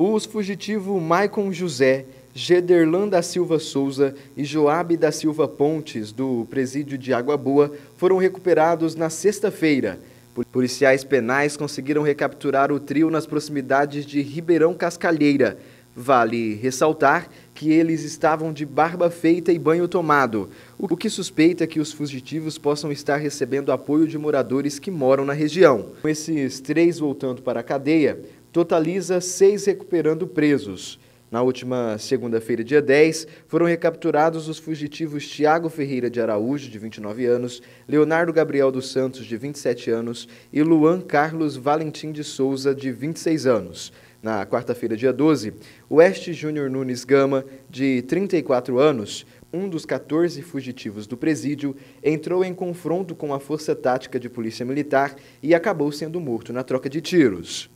Os fugitivos Maicon José, Gederlan da Silva Souza e Joabe da Silva Pontes, do presídio de Água Boa, foram recuperados na sexta-feira. Policiais penais conseguiram recapturar o trio nas proximidades de Ribeirão Cascalheira. Vale ressaltar que eles estavam de barba feita e banho tomado, o que suspeita que os fugitivos possam estar recebendo apoio de moradores que moram na região. Com esses três voltando para a cadeia, totaliza seis recuperando presos. Na última segunda-feira, dia 10, foram recapturados os fugitivos Tiago Ferreira de Araújo, de 29 anos, Leonardo Gabriel dos Santos, de 27 anos, e Luan Carlos Valentim de Souza, de 26 anos. Na quarta-feira, dia 12, Oeste Júnior Nunes Gama, de 34 anos, um dos 14 fugitivos do presídio, entrou em confronto com a Força Tática de Polícia Militar e acabou sendo morto na troca de tiros.